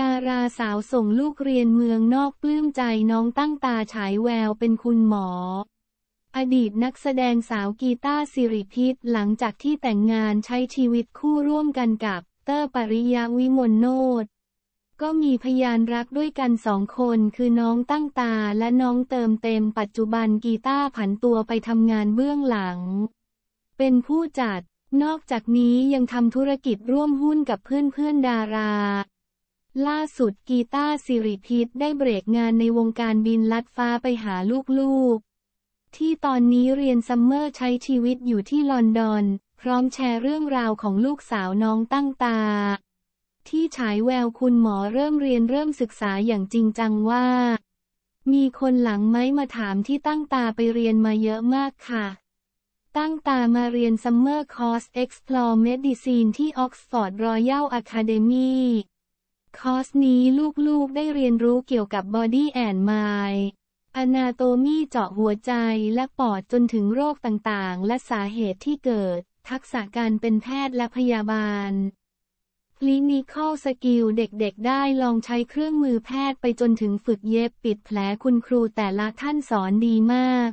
ดาราสาวส่งลูกเรียนเมืองนอกปลื้มใจน้องตั้งตาฉายแววเป็นคุณหมอ อดีตนักแสดงสาวกีตาร์สิริพิษหลังจากที่แต่งงานใช้ชีวิตคู่ร่วมกันกับ เตอร์ปริยาวิมลโนดก็มีพยานรักด้วยกันสองคนคือน้องตั้งตาและน้องเติมเต็มปัจจุบันกีตาร์ผันตัวไปทำงานเบื้องหลัง เป็นผู้จัด นอกจากนี้ยังทำธุรกิจร่วมหุ้นกับเพื่อนๆดาราล่าสุดกีตาร์สิริพิตได้เบรกงานในวงการบินลัดฟ้าไปหาลูกๆ ที่ตอนนี้เรียนซัมเมอร์ใช้ชีวิตอยู่ที่ลอนดอน พร้อมแชร์เรื่องราวของลูกสาวน้องตั้งตา ที่ฉายแววคุณหมอเริ่มเรียนเริ่มศึกษาอย่างจริงจังว่า มีคนหลังไหมมาถามที่ตั้งตาไปเรียนมาเยอะมากค่ะ ตั้งตามาเรียนซัมเมอร์คอร์ส Explore Medicine ที่ Oxford Royal Academy คอร์สนี้ลูกๆ ได้เรียนรู้เกี่ยวกับบอดี้แอนด์มายอนาโตมีเจาะหัวใจและปอดจนถึงโรคต่างๆ และสาเหตุที่เกิด ทักษะการเป็นแพทย์และพยาบาลคลินิคอลสกิลเด็กๆ ได้ลองใช้เครื่องมือแพทย์ไปจนถึงฝึกเย็บปิดแผลคุณครูแต่ละท่านสอนดีมาก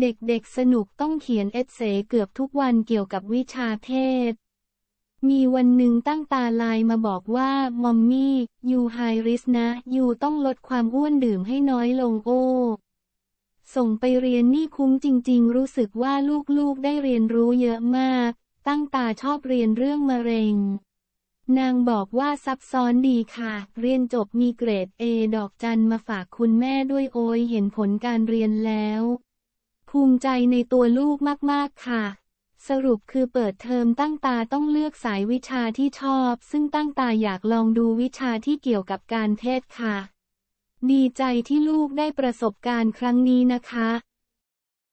เด็กๆ สนุกต้องเขียนเอเซเกือบทุกวันเกี่ยวกับวิชาเพศมีวันหนึ่งตั้งตาลายมาบอกว่ามอมมี่ยูไฮริสนะยูต้องลดความอ้วนดื่มให้น้อยลงโอ้ส่งไปเรียนนี่คุ้มจริงๆ รู้สึกว่าลูกๆได้เรียนรู้เยอะมาก ตั้งตาชอบเรียนเรื่องมะเร็ง นางบอกว่าซับซ้อนดีค่ะ เรียนจบมีเกรดเอดอกจันมาฝากคุณแม่ด้วยโอยเห็นผลการเรียนแล้ว ภูมิใจในตัวลูกมาก ๆค่ะสรุปคือเปิดเทอมตั้งตาต้องเลือกสายวิชาที่ชอบ ซึ่งตั้งตาอยากลองดูวิชาที่เกี่ยวกับการเทศค่ะดีใจที่ลูกได้ประสบการณ์ครั้งนี้นะคะ